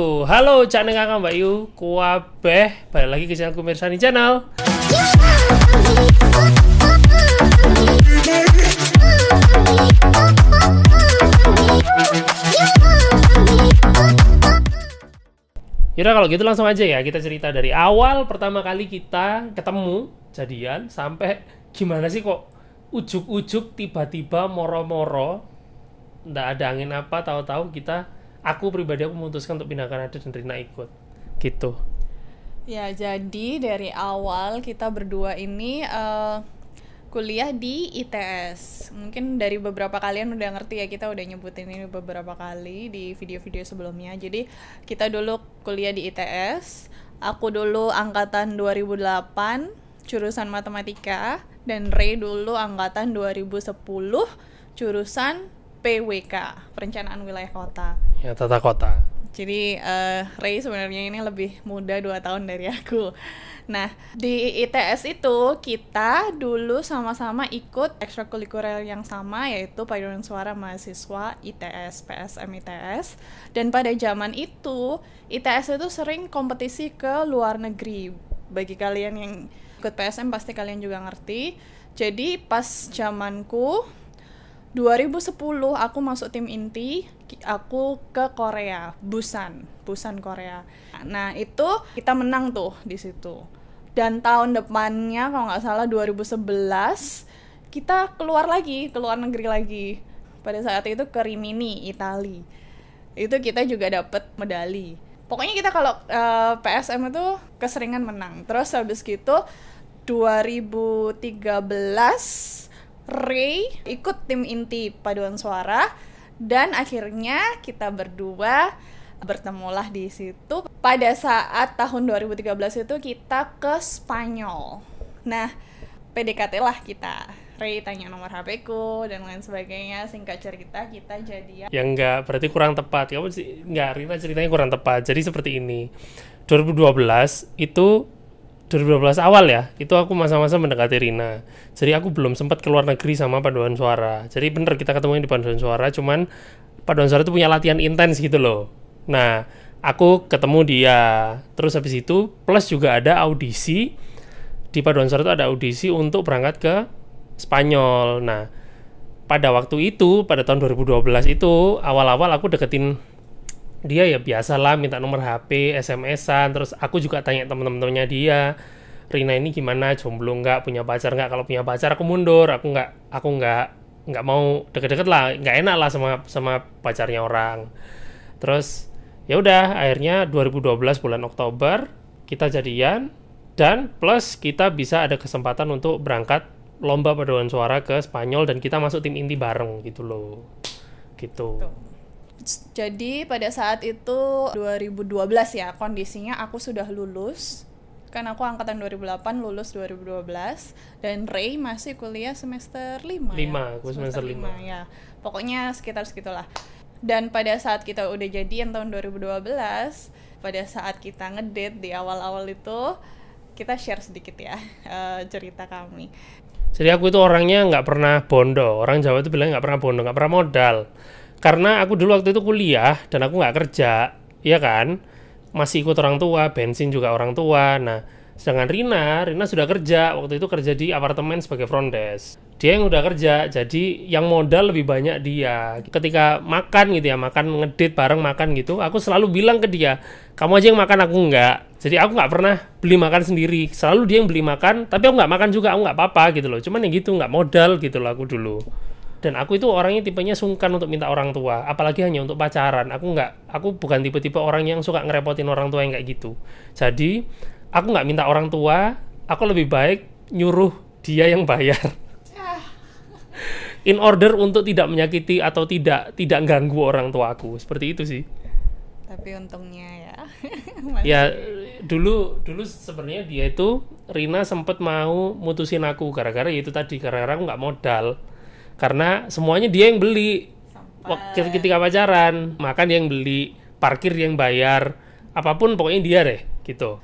halo cak neng kakak Mbak Yu, kuabeh balik lagi ke channelku di Channel. Yaudah kalau gitu langsung aja ya kita cerita dari awal pertama kali kita ketemu jadian sampai gimana sih kok ujuk-ujuk tiba-tiba moro-moro ndak ada angin apa tahu-tahu kita aku pribadi aku memutuskan untuk pindah Kanada dan Rina ikut gitu ya jadi dari awal kita berdua ini uh, kuliah di ITS mungkin dari beberapa kalian udah ngerti ya kita udah nyebutin ini beberapa kali di video-video sebelumnya jadi kita dulu kuliah di ITS aku dulu angkatan 2008 jurusan matematika dan Ray dulu angkatan 2010 jurusan PWK perencanaan wilayah kota ya tata kota jadi uh, Ray sebenarnya ini lebih muda dua tahun dari aku. Nah di ITS itu kita dulu sama-sama ikut ekstrakurikuler yang sama yaitu paduan suara mahasiswa ITS PSM ITS dan pada zaman itu ITS itu sering kompetisi ke luar negeri. Bagi kalian yang ikut PSM pasti kalian juga ngerti. Jadi pas zamanku 2010 aku masuk tim inti, aku ke Korea, Busan, Busan Korea. Nah itu kita menang tuh di situ. Dan tahun depannya kalau nggak salah 2011 kita keluar lagi, keluar negeri lagi. Pada saat itu ke Rimini, Itali. Itu kita juga dapat medali. Pokoknya kita kalau uh, eh, PSM itu keseringan menang. Terus habis gitu 2013 Ray ikut tim inti paduan suara dan akhirnya kita berdua bertemulah di situ pada saat tahun 2013 itu kita ke Spanyol. Nah, PDKT lah kita. Ray tanya nomor HP ku dan lain sebagainya. Singkat cerita kita jadi Ya enggak, berarti kurang tepat. Kamu ya, sih enggak, Rina ceritanya kurang tepat. Jadi seperti ini. 2012 itu 2012 awal ya, itu aku masa-masa mendekati Rina. Jadi aku belum sempat ke luar negeri sama paduan suara. Jadi bener kita ketemu di paduan suara, cuman paduan suara itu punya latihan intens gitu loh. Nah, aku ketemu dia. Terus habis itu plus juga ada audisi di paduan suara itu ada audisi untuk berangkat ke Spanyol. Nah, pada waktu itu, pada tahun 2012 itu awal-awal aku deketin dia ya biasalah minta nomor HP, SMS-an, terus aku juga tanya temen-temennya dia, Rina ini gimana, jomblo nggak, punya pacar nggak? Kalau punya pacar aku mundur, aku nggak, aku nggak, nggak mau deket-deket lah, nggak enak lah sama sama pacarnya orang. Terus ya udah, akhirnya 2012 bulan Oktober kita jadian dan plus kita bisa ada kesempatan untuk berangkat lomba paduan suara ke Spanyol dan kita masuk tim inti bareng gitu loh, gitu. Tuh. Jadi pada saat itu 2012 ya kondisinya aku sudah lulus kan aku angkatan 2008 lulus 2012 dan Ray masih kuliah semester 5 5 ya? aku semester, lima 5. ya pokoknya sekitar segitulah dan pada saat kita udah jadi yang tahun 2012 pada saat kita ngedate di awal-awal itu kita share sedikit ya uh, cerita kami jadi aku itu orangnya nggak pernah bondo orang Jawa itu bilang nggak pernah bondo nggak pernah modal karena aku dulu waktu itu kuliah dan aku nggak kerja ya kan masih ikut orang tua bensin juga orang tua nah sedangkan Rina Rina sudah kerja waktu itu kerja di apartemen sebagai front desk dia yang udah kerja jadi yang modal lebih banyak dia ketika makan gitu ya makan ngedit bareng makan gitu aku selalu bilang ke dia kamu aja yang makan aku enggak jadi aku nggak pernah beli makan sendiri selalu dia yang beli makan tapi aku nggak makan juga aku nggak apa-apa gitu loh cuman yang gitu nggak modal gitu loh aku dulu dan aku itu orangnya tipenya sungkan untuk minta orang tua apalagi hanya untuk pacaran aku nggak aku bukan tipe-tipe orang yang suka ngerepotin orang tua yang kayak gitu jadi aku nggak minta orang tua aku lebih baik nyuruh dia yang bayar in order untuk tidak menyakiti atau tidak tidak ganggu orang tua aku seperti itu sih tapi untungnya ya ya dulu dulu sebenarnya dia itu Rina sempat mau mutusin aku gara-gara ya itu tadi gara-gara aku nggak modal karena semuanya dia yang beli waktu ketika pacaran makan dia yang beli parkir dia yang bayar apapun pokoknya dia deh gitu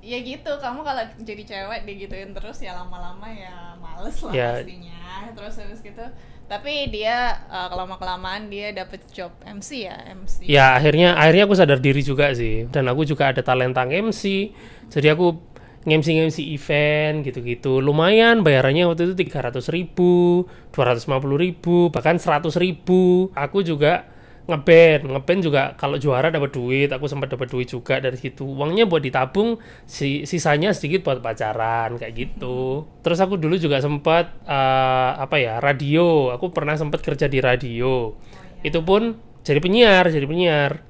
ya gitu kamu kalau jadi cewek digituin terus ya lama-lama ya males lah ya. pastinya terus terus gitu tapi dia uh, eh, kelama kelamaan dia dapet job MC ya MC ya akhirnya akhirnya aku sadar diri juga sih dan aku juga ada talenta MC jadi aku ngemsi ngemsi event gitu-gitu lumayan bayarannya waktu itu tiga ratus ribu dua ratus lima puluh ribu bahkan seratus ribu aku juga ngeband ngeband juga kalau juara dapat duit aku sempat dapat duit juga dari situ uangnya buat ditabung si sisanya sedikit buat pacaran kayak gitu terus aku dulu juga sempat uh, apa ya radio aku pernah sempat kerja di radio oh, iya. itu pun jadi penyiar jadi penyiar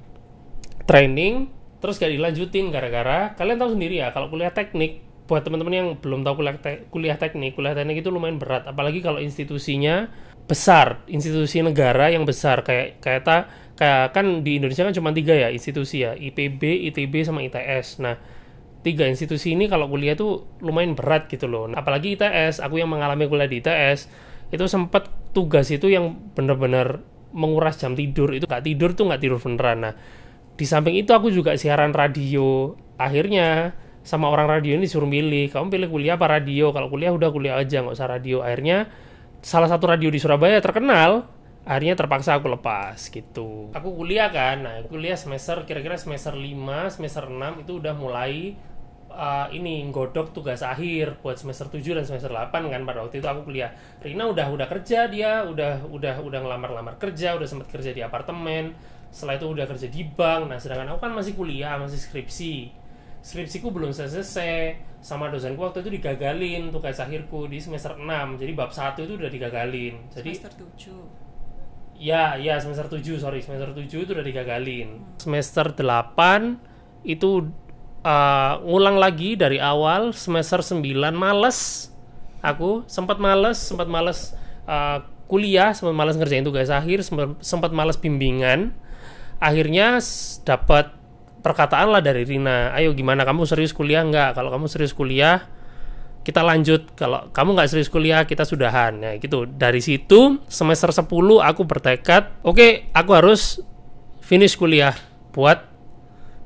training terus gak dilanjutin gara-gara kalian tahu sendiri ya kalau kuliah teknik buat teman-teman yang belum tahu kuliah, te kuliah teknik kuliah teknik itu lumayan berat apalagi kalau institusinya besar institusi negara yang besar kayak kayak ta, kayak kan di Indonesia kan cuma tiga ya institusi ya IPB ITB sama ITS nah tiga institusi ini kalau kuliah tuh lumayan berat gitu loh nah, apalagi ITS aku yang mengalami kuliah di ITS itu sempat tugas itu yang benar-benar menguras jam tidur itu nggak tidur tuh nggak tidur beneran nah di samping itu aku juga siaran radio akhirnya sama orang radio ini suruh milih kamu pilih kuliah apa radio kalau kuliah udah kuliah aja nggak usah radio akhirnya salah satu radio di Surabaya terkenal akhirnya terpaksa aku lepas gitu aku kuliah kan nah kuliah semester kira-kira semester 5 semester 6 itu udah mulai uh, ini godok tugas akhir buat semester 7 dan semester 8 kan pada waktu itu aku kuliah Rina udah udah kerja dia udah udah udah ngelamar-lamar kerja udah sempat kerja di apartemen setelah itu udah kerja di bank nah sedangkan aku kan masih kuliah masih skripsi skripsiku belum selesai sama dosenku waktu itu digagalin tuh kayak sahirku di semester 6 jadi bab 1 itu udah digagalin jadi semester 7 Ya, ya semester 7, sorry. Semester 7 itu udah digagalin. Hmm. Semester 8 itu uh, ngulang lagi dari awal. Semester 9 males. Aku sempat males, sempat males uh, kuliah, sempat males ngerjain tugas akhir, sahir. sempat males bimbingan akhirnya dapat perkataan lah dari Rina ayo gimana kamu serius kuliah nggak kalau kamu serius kuliah kita lanjut kalau kamu nggak serius kuliah kita sudahan Ya gitu dari situ semester 10 aku bertekad oke okay, aku harus finish kuliah buat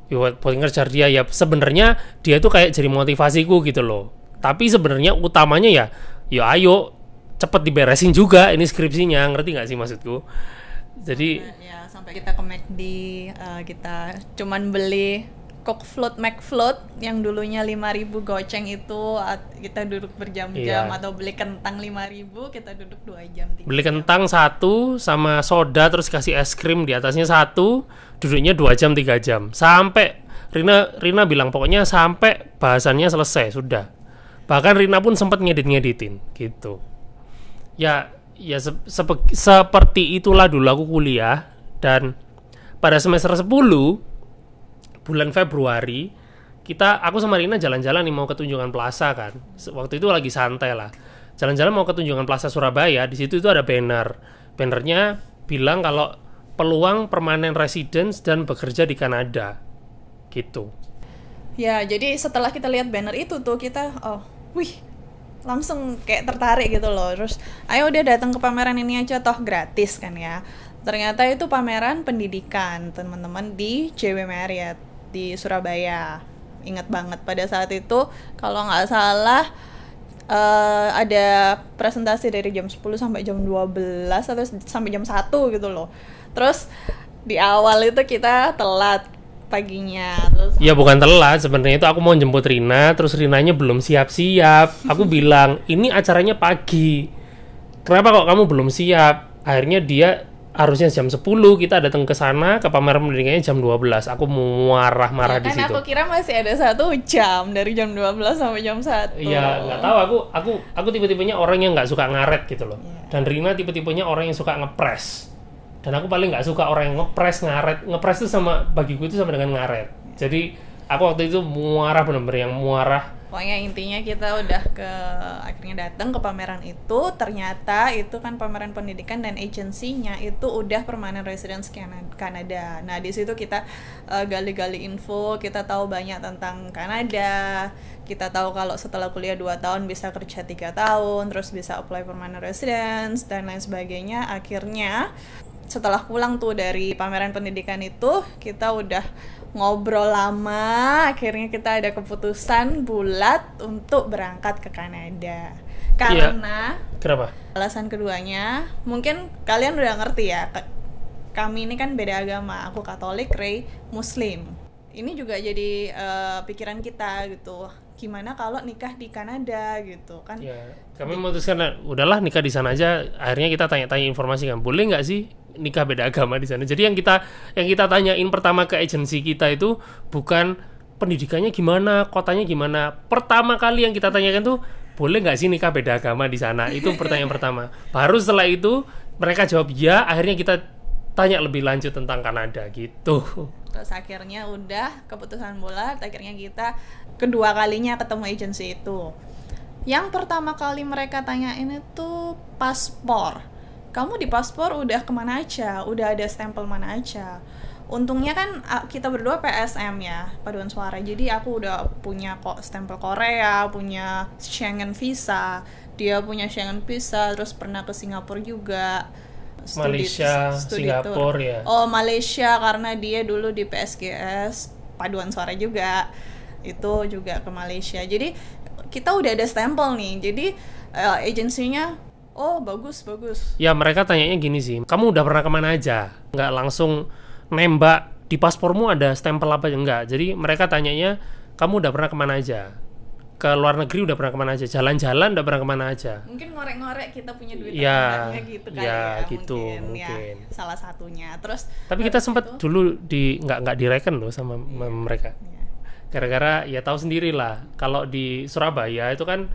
ya, buat buat ngejar dia ya sebenarnya dia itu kayak jadi motivasiku gitu loh tapi sebenarnya utamanya ya yo ya, ayo cepet diberesin juga ini skripsinya ngerti nggak sih maksudku jadi nah, ya sampai kita ke McD uh, eh, kita cuman beli Coke float Mac float yang dulunya 5000 goceng itu kita duduk berjam-jam iya. atau beli kentang 5000 kita duduk 2 jam 3 Beli kentang satu sama soda terus kasih es krim di atasnya satu duduknya 2 jam 3 jam sampai Rina Rina bilang pokoknya sampai bahasannya selesai sudah. Bahkan Rina pun sempat ngedit-ngeditin gitu. Ya ya se seperti itulah dulu aku kuliah dan pada semester 10 bulan Februari kita aku sama Rina jalan-jalan nih mau ke Tunjungan Plaza kan. Waktu itu lagi santai lah. Jalan-jalan mau ke Tunjungan Plaza Surabaya, di situ itu ada banner. Bannernya bilang kalau peluang permanen residence dan bekerja di Kanada. Gitu. Ya, jadi setelah kita lihat banner itu tuh kita oh, wih, langsung kayak tertarik gitu loh. Terus ayo udah datang ke pameran ini aja toh gratis kan ya. Ternyata itu pameran pendidikan, teman-teman di JW Marriott di Surabaya. Ingat banget pada saat itu kalau nggak salah uh, ada presentasi dari jam 10 sampai jam 12 atau sampai jam 1 gitu loh. Terus di awal itu kita telat paginya terus ya bukan telat sebenarnya itu aku mau jemput Rina terus Rinanya belum siap-siap aku bilang ini acaranya pagi kenapa kok kamu belum siap akhirnya dia harusnya jam 10 kita datang ke sana ke pameran pendidikannya jam 12 aku marah-marah ya, di situ. aku kira masih ada satu jam dari jam 12 sampai jam satu. Iya nggak tahu aku aku aku tipe-tipenya orang yang nggak suka ngaret gitu loh ya. dan Rina tipe-tipenya orang yang suka ngepres dan aku paling nggak suka orang yang ngepres ngaret ngepres itu sama bagiku itu sama dengan ngaret jadi aku waktu itu muara benar-benar yang muara pokoknya intinya kita udah ke akhirnya datang ke pameran itu ternyata itu kan pameran pendidikan dan agensinya itu udah permanent residence Kanada nah di situ kita eh, gali-gali uh, info kita tahu banyak tentang Kanada kita tahu kalau setelah kuliah 2 tahun bisa kerja tiga tahun terus bisa apply permanent residence dan lain sebagainya akhirnya setelah pulang tuh dari pameran pendidikan itu kita udah ngobrol lama akhirnya kita ada keputusan bulat untuk berangkat ke Kanada iya. karena iya. kenapa alasan keduanya mungkin kalian udah ngerti ya kami ini kan beda agama aku Katolik Ray Muslim ini juga jadi uh, pikiran kita gitu gimana kalau nikah di Kanada gitu kan ya, kami memutuskan nah, udahlah nikah di sana aja akhirnya kita tanya-tanya informasi kan boleh nggak sih nikah beda agama di sana jadi yang kita yang kita tanyain pertama ke agensi kita itu bukan pendidikannya gimana kotanya gimana pertama kali yang kita tanyakan tuh boleh nggak sih nikah beda agama di sana itu pertanyaan pertama baru setelah itu mereka jawab ya akhirnya kita tanya lebih lanjut tentang Kanada gitu terus akhirnya udah keputusan bulat akhirnya kita kedua kalinya ketemu agensi itu yang pertama kali mereka tanya ini tuh paspor kamu di paspor udah kemana aja udah ada stempel mana aja untungnya kan kita berdua PSM ya paduan suara jadi aku udah punya kok stempel Korea punya Schengen visa dia punya Schengen visa terus pernah ke Singapura juga Malaysia, Singapura ya. Oh, Malaysia karena dia dulu di PSGS paduan suara juga. Itu juga ke Malaysia. Jadi kita udah ada stempel nih. Jadi uh, agensinya oh bagus bagus. Ya mereka tanyanya gini sih, kamu udah pernah kemana aja? Enggak langsung nembak di paspormu ada stempel apa enggak. Jadi mereka tanyanya kamu udah pernah kemana aja? ke luar negeri udah pernah kemana aja jalan-jalan udah pernah kemana aja mungkin ngorek-ngorek kita punya duit ya, gitu kan ya, ya gitu mungkin, ya. mungkin. Ya, salah satunya terus tapi kita sempat dulu di nggak nggak direken loh sama iya, mereka iya. gara-gara iya. ya tahu sendiri lah kalau di Surabaya itu kan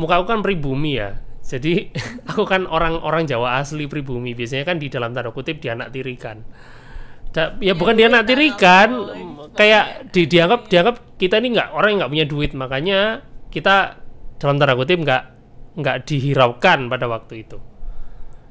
muka aku kan pribumi ya jadi aku kan orang-orang Jawa asli pribumi biasanya kan di dalam tanda kutip di anak tirikan ya bukan dia tirikan kayak di, dianggap dianggap kita ini nggak orang yang nggak punya duit makanya kita dalam tanda kutip nggak nggak dihiraukan pada waktu itu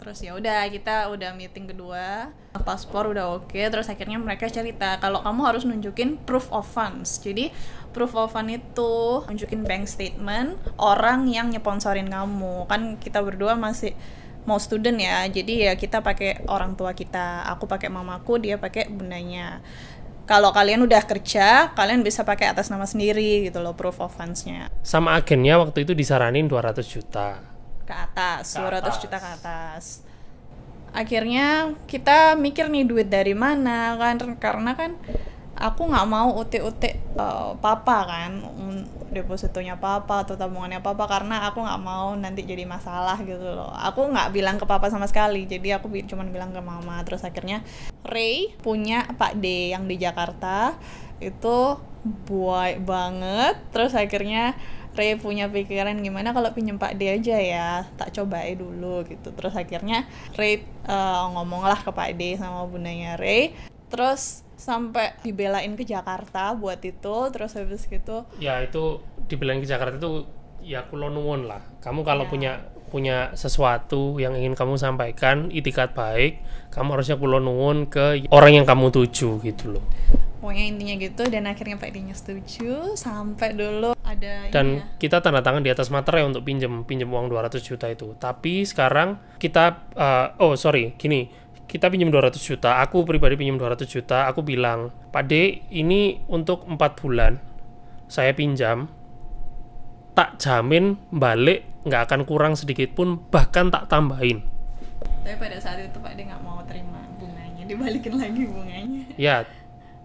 terus ya udah kita udah meeting kedua paspor udah oke okay, terus akhirnya mereka cerita kalau kamu harus nunjukin proof of funds jadi proof of fund itu nunjukin bank statement orang yang nyeponsorin kamu kan kita berdua masih mau student ya jadi ya kita pakai orang tua kita aku pakai mamaku dia pakai bundanya kalau kalian udah kerja, kalian bisa pakai atas nama sendiri gitu loh proof of funds-nya. Sama agennya waktu itu disaranin 200 juta. Ke atas, ke 200 atas. juta ke atas. Akhirnya kita mikir nih duit dari mana kan karena kan aku nggak mau utik-utik uh, papa kan depositonya papa atau tabungannya papa karena aku nggak mau nanti jadi masalah gitu loh aku nggak bilang ke papa sama sekali jadi aku bi cuman bilang ke mama terus akhirnya Ray punya Pak D yang di Jakarta itu baik banget terus akhirnya Ray punya pikiran gimana kalau pinjem Pak D aja ya tak cobain dulu gitu terus akhirnya Ray uh, ngomonglah ke Pak D sama bundanya Ray terus sampai dibelain ke Jakarta buat itu terus habis gitu ya itu dibelain ke Jakarta itu ya kulonwon lah kamu kalau ya. punya punya sesuatu yang ingin kamu sampaikan itikat baik kamu harusnya kulonwon ke orang yang kamu tuju gitu loh pokoknya intinya gitu dan akhirnya Pak Dinya setuju sampai dulu ada dan ya. kita tanda tangan di atas materai ya untuk pinjem pinjem uang 200 juta itu tapi sekarang kita uh, oh sorry gini kita pinjam 200 juta, aku pribadi pinjam 200 juta, aku bilang, "Pak D, ini untuk 4 bulan. Saya pinjam. Tak jamin balik nggak akan kurang sedikit pun, bahkan tak tambahin." Tapi pada saat itu Pak D nggak mau terima bunganya, dibalikin lagi bunganya. Ya,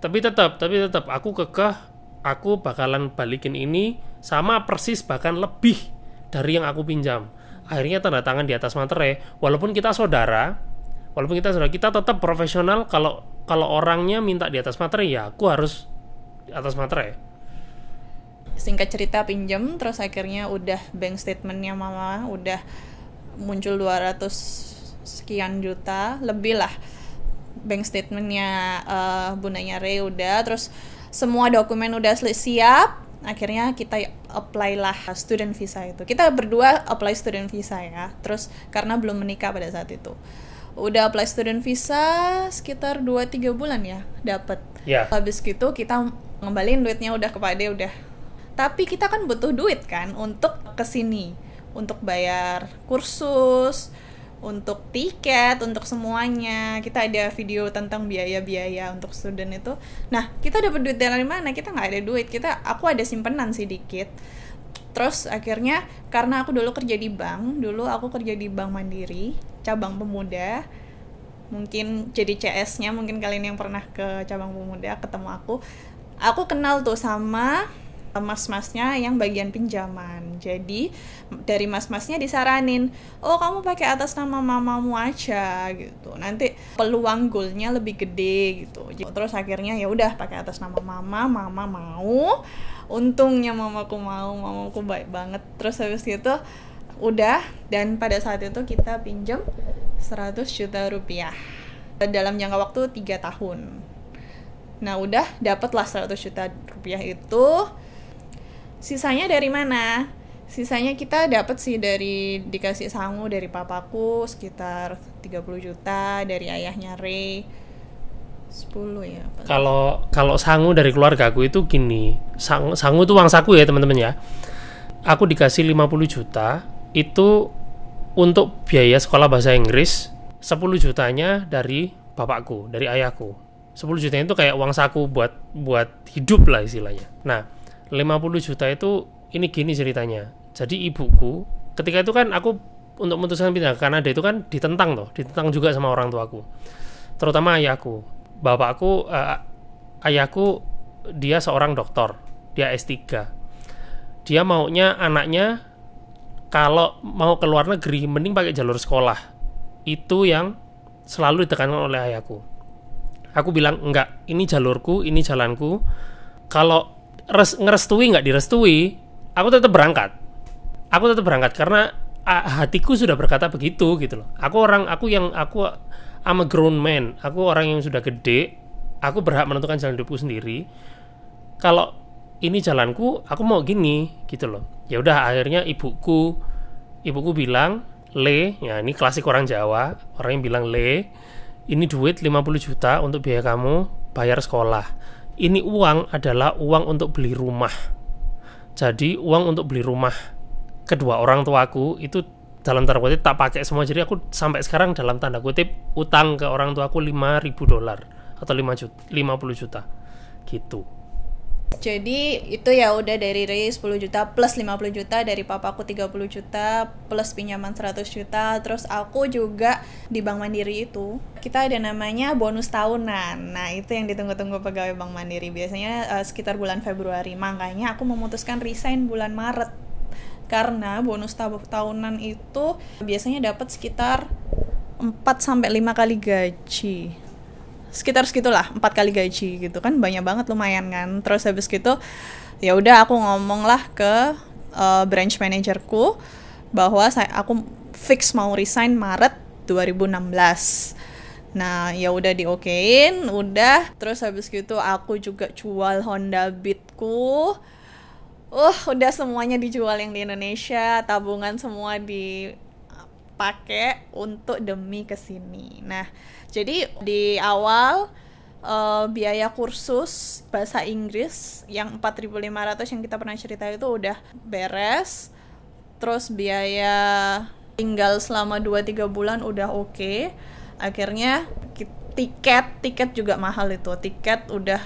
tapi tetap, tapi tetap aku kekeh aku bakalan balikin ini sama persis bahkan lebih dari yang aku pinjam. Akhirnya tanda tangan di atas materai, walaupun kita saudara, walaupun kita sudah kita tetap profesional kalau kalau orangnya minta di atas materai ya aku harus di atas materai singkat cerita pinjam, terus akhirnya udah bank statementnya mama udah muncul 200 sekian juta lebih lah bank statementnya uh, eh, bundanya Re udah terus semua dokumen udah siap akhirnya kita apply lah student visa itu kita berdua apply student visa ya terus karena belum menikah pada saat itu udah apply student visa sekitar 2-3 bulan ya dapat yeah. habis gitu kita ngembalin duitnya udah kepada udah tapi kita kan butuh duit kan untuk kesini untuk bayar kursus untuk tiket untuk semuanya kita ada video tentang biaya-biaya untuk student itu nah kita dapat duit dari mana kita nggak ada duit kita aku ada simpenan sih dikit terus akhirnya karena aku dulu kerja di bank dulu aku kerja di bank mandiri cabang pemuda mungkin jadi CS-nya mungkin kalian yang pernah ke cabang pemuda ketemu aku aku kenal tuh sama eh, mas-masnya yang bagian pinjaman jadi dari mas-masnya disaranin oh kamu pakai atas nama mamamu aja gitu nanti peluang goalnya lebih gede gitu terus akhirnya ya udah pakai atas nama mama mama mau untungnya mamaku mau mamaku baik banget terus habis itu udah dan pada saat itu kita pinjam 100 juta rupiah dalam jangka waktu 3 tahun nah udah dapatlah 100 juta rupiah itu sisanya dari mana sisanya kita dapat sih dari dikasih sangu dari papaku sekitar 30 juta dari ayahnya Ray 10 ya. Kalau kalau sangu dari keluarga aku itu gini, sang sangu itu uang saku ya teman-teman ya. Aku dikasih 50 juta itu untuk biaya sekolah bahasa Inggris, 10 jutanya dari bapakku, dari ayahku. 10 juta itu kayak uang saku buat buat hidup lah istilahnya. Nah, 50 juta itu ini gini ceritanya. Jadi ibuku ketika itu kan aku untuk memutuskan pindah ke Kanada itu kan ditentang loh, ditentang juga sama orang tuaku. Terutama ayahku bapakku uh, ayahku dia seorang dokter, dia S3. Dia maunya anaknya kalau mau ke luar negeri mending pakai jalur sekolah. Itu yang selalu ditekankan oleh ayahku. Aku bilang enggak, ini jalurku, ini jalanku. Kalau res ngerestui nggak direstui, aku tetap berangkat. Aku tetap berangkat karena ah, hatiku sudah berkata begitu gitu loh. Aku orang aku yang aku I'm a grown man. Aku orang yang sudah gede. Aku berhak menentukan jalan hidupku sendiri. Kalau ini jalanku, aku mau gini gitu loh. Ya udah akhirnya ibuku ibuku bilang, "Le, ya ini klasik orang Jawa, orang yang bilang, "Le, ini duit 50 juta untuk biaya kamu bayar sekolah. Ini uang adalah uang untuk beli rumah." Jadi, uang untuk beli rumah kedua orang tuaku itu dalam tanda kutip tak pakai semua jadi aku sampai sekarang dalam tanda kutip utang ke orang tua aku 5000 dolar atau 5 juta, 50 juta gitu. Jadi itu ya udah dari Ray 10 juta plus 50 juta dari papaku 30 juta plus pinjaman 100 juta terus aku juga di Bank Mandiri itu kita ada namanya bonus tahunan. Nah, itu yang ditunggu-tunggu pegawai Bank Mandiri biasanya uh, sekitar bulan Februari. Makanya aku memutuskan resign bulan Maret karena bonus tabuk tahunan itu biasanya dapat sekitar 4 sampai 5 kali gaji. Sekitar segitulah, 4 kali gaji gitu kan banyak banget lumayan kan. Terus habis gitu ya udah aku ngomong lah ke uh, branch managerku bahwa saya aku fix mau resign Maret 2016. Nah, ya udah okein, udah. Terus habis gitu aku juga jual Honda Beatku uh udah semuanya dijual yang di Indonesia tabungan semua dipakai untuk demi kesini nah jadi di awal uh, biaya kursus bahasa Inggris yang 4.500 yang kita pernah cerita itu udah beres. Terus biaya tinggal selama 2-3 bulan udah oke. Okay. Akhirnya tiket, tiket juga mahal itu. Tiket udah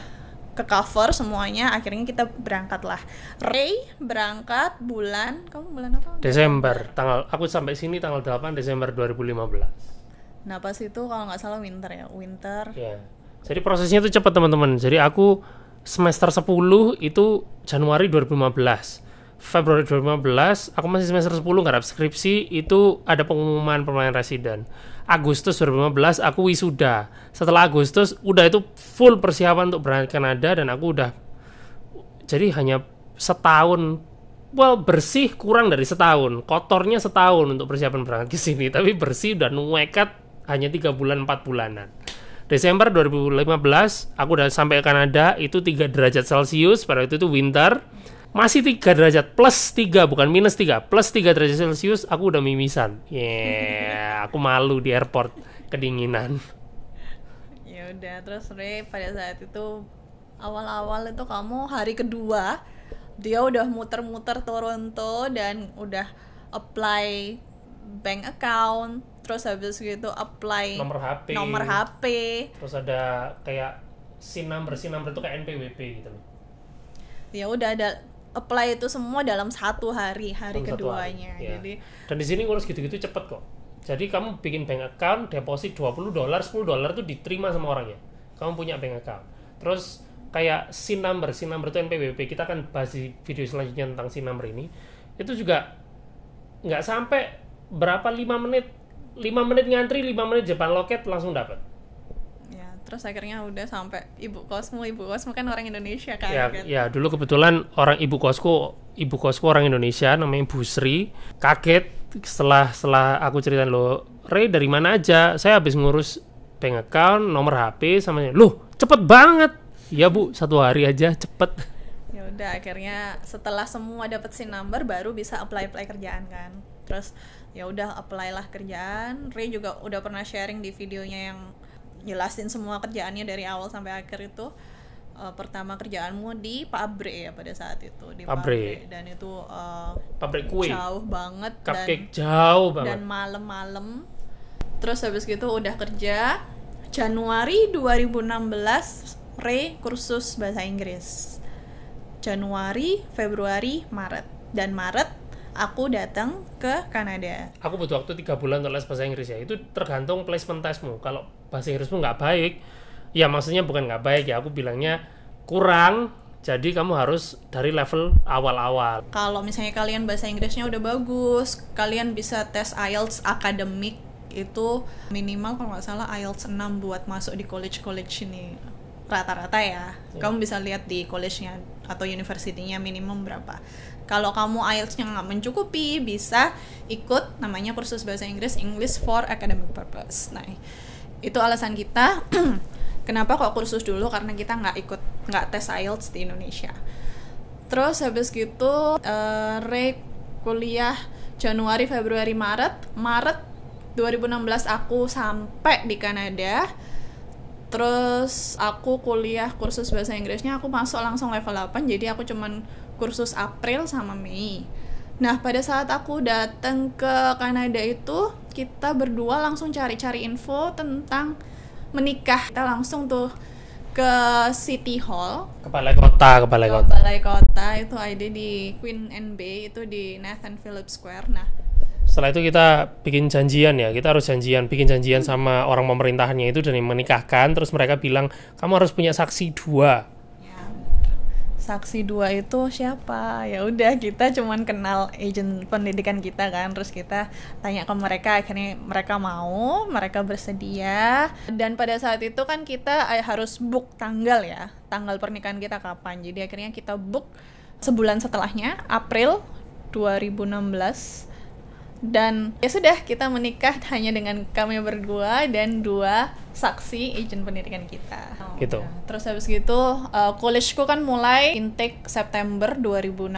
ke cover semuanya akhirnya kita berangkat lah Ray berangkat bulan kamu bulan apa Desember tanggal aku sampai sini tanggal 8 Desember 2015 nah pas itu kalau nggak salah winter ya winter ya jadi prosesnya itu cepat teman-teman jadi aku semester 10 itu Januari 2015 Februari 2015 aku masih semester 10 nggak skripsi itu ada pengumuman pemain resident Agustus 2015 aku wisuda. Setelah Agustus udah itu full persiapan untuk berangkat ke Kanada dan aku udah jadi hanya setahun well bersih kurang dari setahun kotornya setahun untuk persiapan berangkat ke sini tapi bersih dan nekat hanya tiga bulan empat bulanan Desember 2015 aku udah sampai ke Kanada itu 3 derajat Celcius pada waktu itu winter masih 3 derajat plus 3 bukan minus 3 plus 3 derajat celcius aku udah mimisan yeah aku malu di airport kedinginan ya udah terus Re pada saat itu awal-awal itu kamu hari kedua dia udah muter-muter Toronto dan udah apply bank account terus habis gitu apply nomor HP nomor HP terus ada kayak sin number sin number itu kayak NPWP gitu ya udah ada apply itu semua dalam satu hari hari dalam keduanya hari, ya. jadi gitu. dan di sini ngurus gitu-gitu cepet kok jadi kamu bikin bank account deposit 20 dolar 10 dolar itu diterima sama orang ya. kamu punya bank account terus kayak sin number sin number itu NPWP kita akan bahas di video selanjutnya tentang sin number ini itu juga nggak sampai berapa lima menit lima menit ngantri lima menit depan loket langsung dapat terus akhirnya udah sampai ibu kosmu ibu kosmu kan orang Indonesia kan ya, gitu. ya dulu kebetulan orang ibu kosku ibu kosku orang Indonesia namanya Bu Sri kaget setelah setelah aku cerita lo Ray dari mana aja saya habis ngurus bank account nomor HP sama lo cepet banget iya bu satu hari aja cepet ya udah akhirnya setelah semua dapet SIN number baru bisa apply apply kerjaan kan terus ya udah apply lah kerjaan Ray juga udah pernah sharing di videonya yang jelasin semua kerjaannya dari awal sampai akhir itu uh, pertama kerjaanmu di pabrik ya pada saat itu di pabrik, dan itu uh, pabrik kue jauh banget cupcake dan, jauh banget dan malam-malam terus habis gitu udah kerja Januari 2016 re kursus bahasa Inggris Januari Februari Maret dan Maret aku datang ke Kanada. Aku butuh waktu tiga bulan untuk les bahasa Inggris ya. Itu tergantung placement testmu. Kalau bahasa Inggris pun nggak baik ya maksudnya bukan nggak baik ya aku bilangnya kurang jadi kamu harus dari level awal-awal. Kalau misalnya kalian bahasa Inggrisnya udah bagus, kalian bisa tes IELTS akademik itu minimal kalau nggak salah IELTS 6 buat masuk di college-college ini rata-rata ya. Iya. Kamu bisa lihat di college-nya atau universitinya minimum berapa. Kalau kamu IELTS-nya nggak mencukupi, bisa ikut namanya kursus bahasa Inggris English for Academic Purpose. Nah, itu alasan kita kenapa kok kursus dulu karena kita nggak ikut nggak tes IELTS di Indonesia terus habis gitu uh, eh, Ray kuliah Januari Februari Maret Maret 2016 aku sampai di Kanada terus aku kuliah kursus bahasa Inggrisnya aku masuk langsung level 8 jadi aku cuman kursus April sama Mei Nah, pada saat aku datang ke Kanada itu, kita berdua langsung cari-cari info tentang menikah. Kita langsung tuh ke City Hall. Kepala kota, kepala ke kota. Kepala kota itu ada di Queen and Bay, itu di Nathan Phillips Square. Nah, setelah itu kita bikin janjian ya kita harus janjian bikin janjian hmm. sama orang pemerintahannya itu dan menikahkan terus mereka bilang kamu harus punya saksi dua saksi dua itu siapa ya udah kita cuman kenal agent pendidikan kita kan terus kita tanya ke mereka akhirnya mereka mau mereka bersedia dan pada saat itu kan kita eh, harus book tanggal ya tanggal pernikahan kita kapan jadi akhirnya kita book sebulan setelahnya April 2016 dan ya sudah kita menikah hanya dengan kami berdua dan dua saksi izin pendidikan kita. gitu. Ya, terus habis gitu uh, collegeku kan mulai intake September 2016.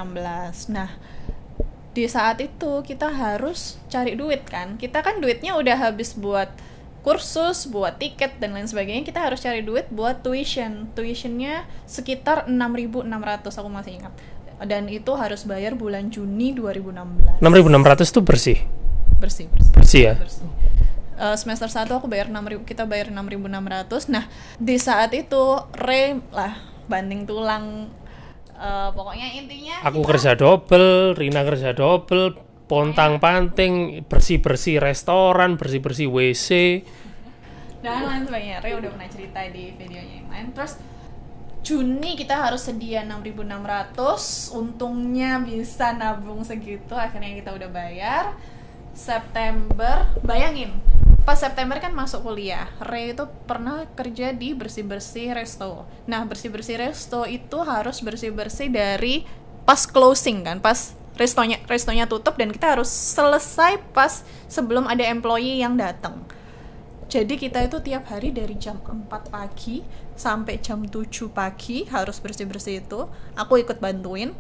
Nah, di saat itu kita harus cari duit kan. Kita kan duitnya udah habis buat kursus, buat tiket dan lain sebagainya. Kita harus cari duit buat tuition. Tuitionnya sekitar 6.600 aku masih ingat dan itu harus bayar bulan Juni 2016. 6.600 itu bersih. Bersih, bersih. Bersih ya. Bersih. Uh, semester 1 aku bayar 6 kita bayar 6.600. Nah, di saat itu re lah banding tulang uh, pokoknya intinya aku kita... kerja double, Rina kerja double, pontang panting, bersih-bersih restoran, bersih-bersih WC. Dan nah, lain sebagainya. Re udah pernah cerita di videonya yang lain. Terus Juni kita harus sedia 6.600 untungnya bisa nabung segitu akhirnya kita udah bayar September bayangin pas September kan masuk kuliah Re itu pernah kerja di bersih-bersih resto nah bersih-bersih resto itu harus bersih-bersih dari pas closing kan pas restonya restonya tutup dan kita harus selesai pas sebelum ada employee yang datang jadi kita itu tiap hari dari jam 4 pagi sampai jam 7 pagi harus bersih-bersih itu. Aku ikut bantuin.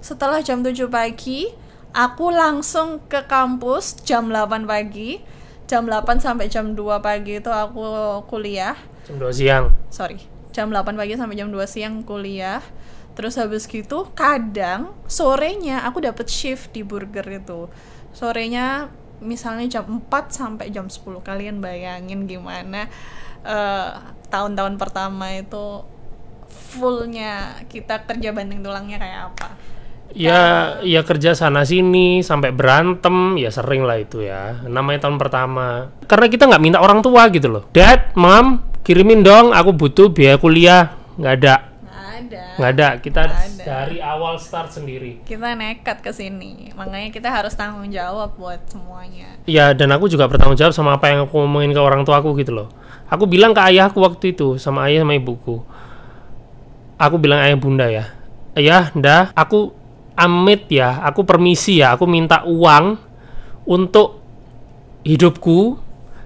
Setelah jam 7 pagi, aku langsung ke kampus jam 8 pagi. Jam 8 sampai jam 2 pagi itu aku kuliah. Jam 2 siang. Sorry. Jam 8 pagi sampai jam 2 siang kuliah. Terus habis gitu kadang sorenya aku dapat shift di burger itu. Sorenya misalnya jam 4 sampai jam 10 kalian bayangin gimana eh, tahun-tahun uh, pertama itu fullnya kita kerja banding tulangnya kayak apa Ya, ya kerja sana sini sampai berantem, ya sering lah itu ya. Namanya tahun pertama. Karena kita nggak minta orang tua gitu loh. Dad, mom, kirimin dong, aku butuh biaya kuliah. Nggak ada ada. Nggak ada. Kita gak ada. dari awal start sendiri. Kita nekat ke sini. Makanya kita harus tanggung jawab buat semuanya. Iya, dan aku juga bertanggung jawab sama apa yang aku ngomongin ke orang tua aku gitu loh. Aku bilang ke ayahku waktu itu sama ayah sama ibuku. Aku bilang ayah bunda ya. Ayah, nda, aku amit ya, aku permisi ya, aku minta uang untuk hidupku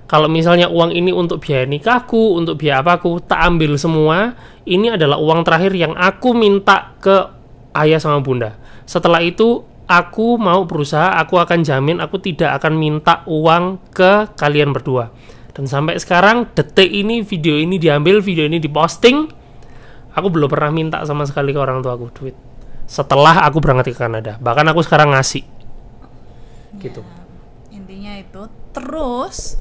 kalau misalnya uang ini untuk biaya nikahku, untuk biaya apaku, tak ambil semua, ini adalah uang terakhir yang aku minta ke ayah sama bunda. Setelah itu aku mau berusaha, aku akan jamin aku tidak akan minta uang ke kalian berdua. Dan sampai sekarang detik ini video ini diambil, video ini diposting, aku belum pernah minta sama sekali ke orang tua aku duit. Setelah aku berangkat ke Kanada, bahkan aku sekarang ngasih. Gitu. Ya, intinya itu terus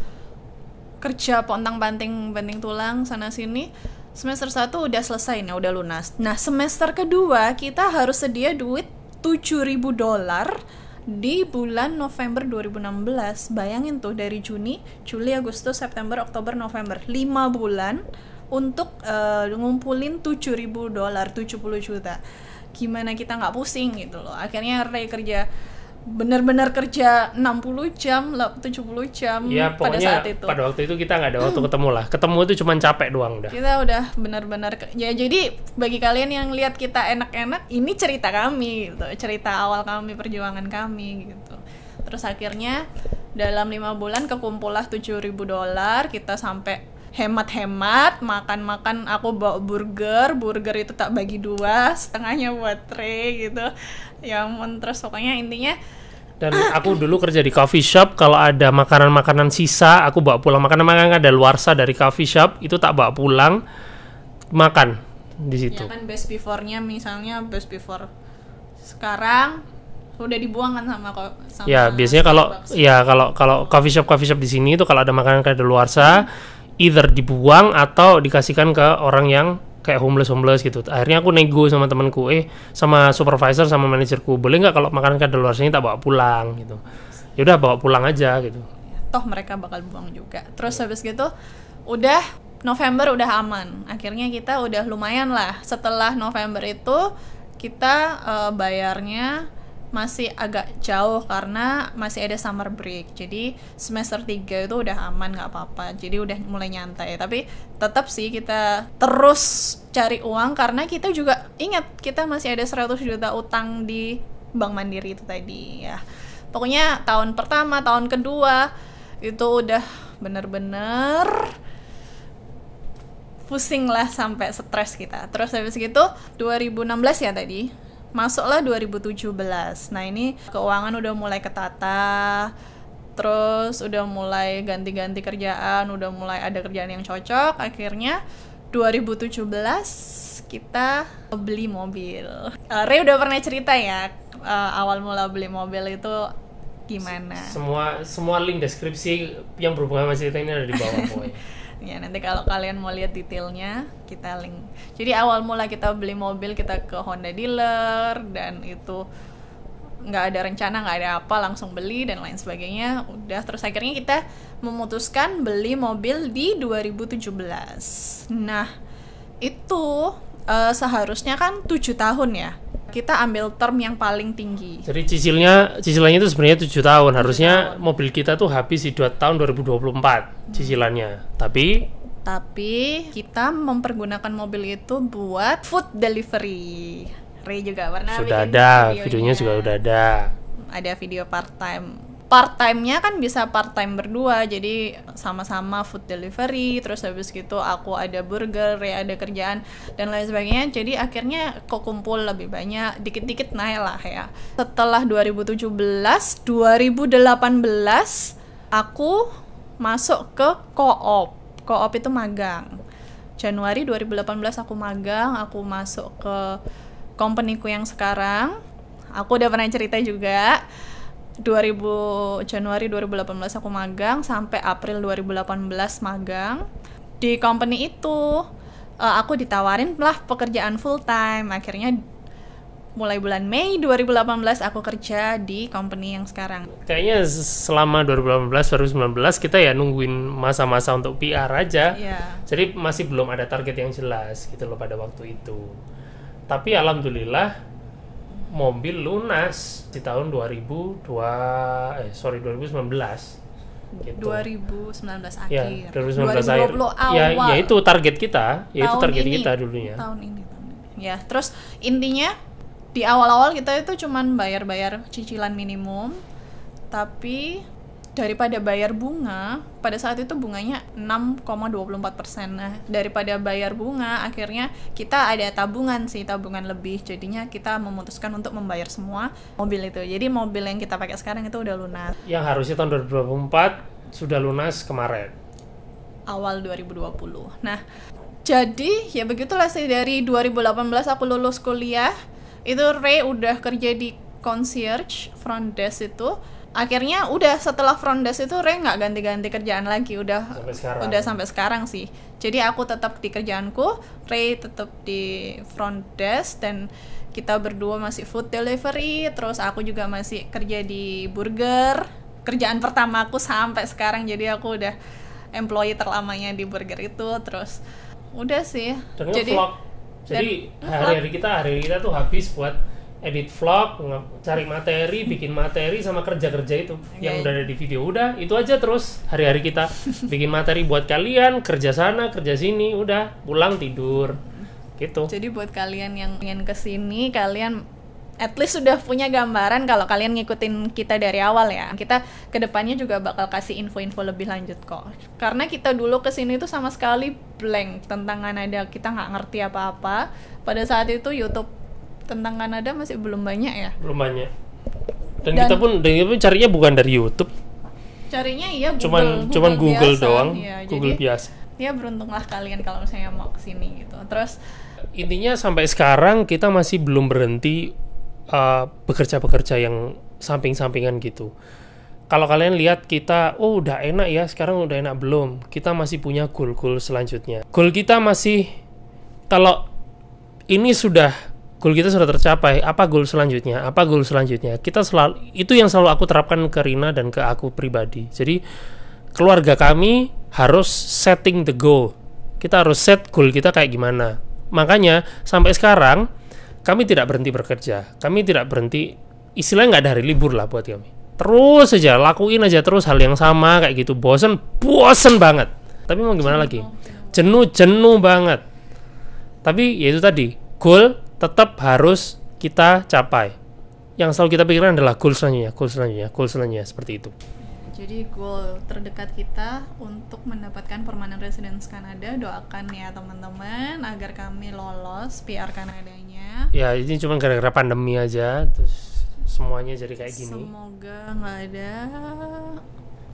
kerja pontang-panting banting tulang sana sini semester 1 udah selesai nih, udah lunas. Nah, semester kedua kita harus sedia duit 7000 dolar di bulan November 2016. Bayangin tuh dari Juni, Juli, Agustus, September, Oktober, November. 5 bulan untuk uh, ngumpulin 7000 dolar, 70 juta. Gimana kita nggak pusing gitu loh. Akhirnya Ray kerja benar-benar kerja 60 jam 70 jam ya, pada saat itu. Pada waktu itu kita nggak ada waktu ketemu lah. Ketemu itu cuma capek doang udah. Kita udah benar-benar ya jadi bagi kalian yang lihat kita enak-enak ini cerita kami gitu. Cerita awal kami, perjuangan kami gitu. Terus akhirnya dalam lima bulan kekumpulah 7000 dolar kita sampai hemat-hemat makan-makan aku bawa burger burger itu tak bagi dua setengahnya buat Ray gitu ya ampun terus pokoknya intinya dan aku dulu kerja di coffee shop kalau ada makanan-makanan sisa aku bawa pulang makanan-makanan ada luarsa dari coffee shop itu tak bawa pulang makan di iya situ ya kan best before-nya misalnya best before sekarang udah dibuang kan sama sama ya biasanya kalau ya kalau kalau coffee shop coffee shop di sini itu kalau ada makanan kayak ada luarsa hmm either dibuang atau dikasihkan ke orang yang kayak homeless homeless gitu akhirnya aku nego sama temanku eh sama supervisor sama manajerku boleh nggak kalau makanan kan luar sini tak bawa pulang gitu ya udah bawa pulang aja gitu toh mereka bakal buang juga terus habis gitu udah November udah aman akhirnya kita udah lumayan lah setelah November itu kita uh, bayarnya masih agak jauh karena masih ada summer break jadi semester 3 itu udah aman nggak apa-apa jadi udah mulai nyantai tapi tetap sih kita terus cari uang karena kita juga ingat kita masih ada 100 juta utang di Bank Mandiri itu tadi ya pokoknya tahun pertama tahun kedua itu udah bener-bener pusing lah sampai stres kita terus habis gitu 2016 ya tadi masuklah 2017 nah ini keuangan udah mulai ketata terus udah mulai ganti-ganti kerjaan udah mulai ada kerjaan yang cocok akhirnya 2017 kita beli mobil uh, Ray udah pernah cerita ya uh, awal mula beli mobil itu gimana semua semua link deskripsi yang berhubungan sama cerita ini ada di bawah pokoknya ya nanti kalau kalian mau lihat detailnya kita link jadi awal mula kita beli mobil kita ke Honda dealer dan itu nggak ada rencana nggak ada apa langsung beli dan lain sebagainya udah terus akhirnya kita memutuskan beli mobil di 2017 nah itu uh, seharusnya kan tujuh tahun ya kita ambil term yang paling tinggi. Jadi cicilnya cicilannya itu sebenarnya tujuh tahun. Harusnya tahun. mobil kita tuh habis di dua tahun 2024 hmm. cicilannya. Tapi tapi kita mempergunakan mobil itu buat food delivery. Ray juga warna sudah ada videonya. videonya juga udah ada. Ada video part time part time-nya kan bisa part time berdua jadi sama-sama food delivery terus habis gitu aku ada burger ya ada kerjaan dan lain sebagainya jadi akhirnya kok kumpul lebih banyak dikit-dikit naik lah ya setelah 2017 2018 aku masuk ke co-op co-op itu magang Januari 2018 aku magang aku masuk ke company ku yang sekarang aku udah pernah cerita juga 2000 Januari 2018 aku magang sampai April 2018 magang di company itu uh, aku ditawarin lah pekerjaan full time akhirnya mulai bulan Mei 2018 aku kerja di company yang sekarang. Kayaknya selama 2018 2019 kita ya nungguin masa-masa untuk PR aja. Yeah. Jadi masih belum ada target yang jelas gitu loh pada waktu itu. Tapi alhamdulillah mobil lunas di tahun 2002 eh sorry 2019 gitu. 2019 ya, akhir. Ya, 2019 akhir. Awal. Ya, ya itu target kita, ya target ini, kita dulunya. Tahun ini, tahun ini. Ya, terus intinya di awal-awal kita itu cuman bayar-bayar cicilan minimum, tapi daripada bayar bunga pada saat itu bunganya 6,24% nah daripada bayar bunga akhirnya kita ada tabungan sih tabungan lebih jadinya kita memutuskan untuk membayar semua mobil itu jadi mobil yang kita pakai sekarang itu udah lunas yang harusnya tahun 2024 sudah lunas kemarin awal 2020 nah jadi ya begitulah sih dari 2018 aku lulus kuliah itu Ray udah kerja di concierge front desk itu akhirnya udah setelah front desk itu Ray nggak ganti-ganti kerjaan lagi udah sampai sekarang. udah sampai sekarang sih jadi aku tetap di kerjaanku Ray tetap di front desk dan kita berdua masih food delivery terus aku juga masih kerja di burger kerjaan pertama aku sampai sekarang jadi aku udah employee terlamanya di burger itu terus udah sih jadi vlog jadi hari-hari kita hari-hari kita tuh habis buat edit vlog, cari materi, bikin materi sama kerja-kerja itu okay. yang udah ada di video udah itu aja terus hari-hari kita bikin materi buat kalian kerja sana kerja sini udah pulang tidur gitu. Jadi buat kalian yang ingin kesini kalian at least sudah punya gambaran kalau kalian ngikutin kita dari awal ya. Kita kedepannya juga bakal kasih info-info lebih lanjut kok. Karena kita dulu kesini tuh sama sekali blank tentang ada kita nggak ngerti apa-apa. Pada saat itu YouTube tentang Kanada masih belum banyak ya belum banyak dan, dan kita pun dan kita pun carinya bukan dari YouTube carinya iya Google, cuman Google cuman Google biasa, doang ya, Google jadi, biasa ya beruntunglah kalian kalau misalnya mau kesini gitu terus intinya sampai sekarang kita masih belum berhenti eh, bekerja-bekerja uh, bekerja -bekerja yang samping-sampingan gitu kalau kalian lihat kita, oh udah enak ya, sekarang udah enak belum? Kita masih punya goal-goal selanjutnya. Goal kita masih, kalau ini sudah goal kita sudah tercapai, apa goal selanjutnya? Apa goal selanjutnya? Kita selalu itu yang selalu aku terapkan ke Rina dan ke aku pribadi. Jadi keluarga kami harus setting the goal. Kita harus set goal kita kayak gimana. Makanya sampai sekarang kami tidak berhenti bekerja. Kami tidak berhenti istilahnya nggak ada hari libur lah buat kami. Terus aja lakuin aja terus hal yang sama kayak gitu. Bosen, bosen banget. Tapi mau gimana jenuh. lagi? Jenuh, jenuh banget. Tapi ya itu tadi, goal tetap harus kita capai. Yang selalu kita pikirkan adalah goal selanjutnya, goal selanjutnya, goal selanjutnya seperti itu. Jadi goal terdekat kita untuk mendapatkan permanent residence Kanada doakan ya teman-teman agar kami lolos PR Kanadanya. Ya ini cuma gara-gara pandemi aja terus semuanya jadi kayak gini. Semoga nggak ada.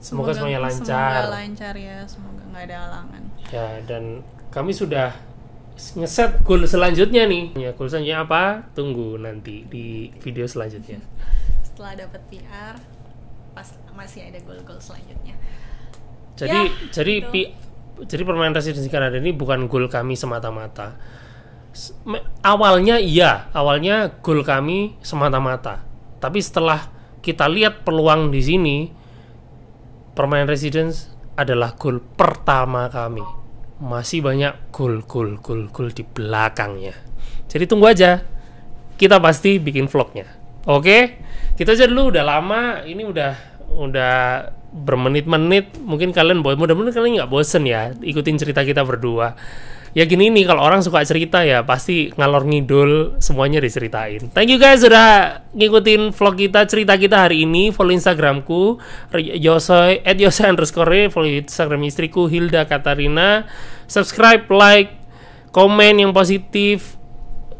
Semoga, semoga semuanya lancar. Semoga lancar ya, semoga nggak ada halangan. Ya dan kami sudah ngeset goal selanjutnya nih. Ya, goal selanjutnya apa? Tunggu nanti di video selanjutnya. Setelah dapat PR, pas masih ada goal-goal selanjutnya. Jadi ya, jadi gitu. pi, jadi permainan residensi Kanada ini bukan goal kami semata-mata. Awalnya iya, awalnya goal kami semata-mata. Tapi setelah kita lihat peluang di sini, permainan residence adalah goal pertama kami masih banyak goal goal goal goal di belakangnya. Jadi tunggu aja. Kita pasti bikin vlognya. Oke? Kita aja dulu udah lama ini udah udah bermenit-menit mungkin kalian mudah-mudahan kalian nggak bosen ya ikutin cerita kita berdua ya gini nih kalau orang suka cerita ya pasti ngalor ngidul semuanya diceritain thank you guys sudah ngikutin vlog kita cerita kita hari ini follow instagramku yosoy at yosoy underscore follow instagram istriku Hilda Katarina subscribe like komen yang positif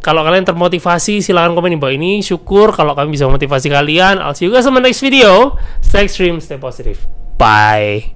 kalau kalian termotivasi silahkan komen di bawah ini syukur kalau kami bisa memotivasi kalian I'll see you guys on my next video stay extreme stay positive bye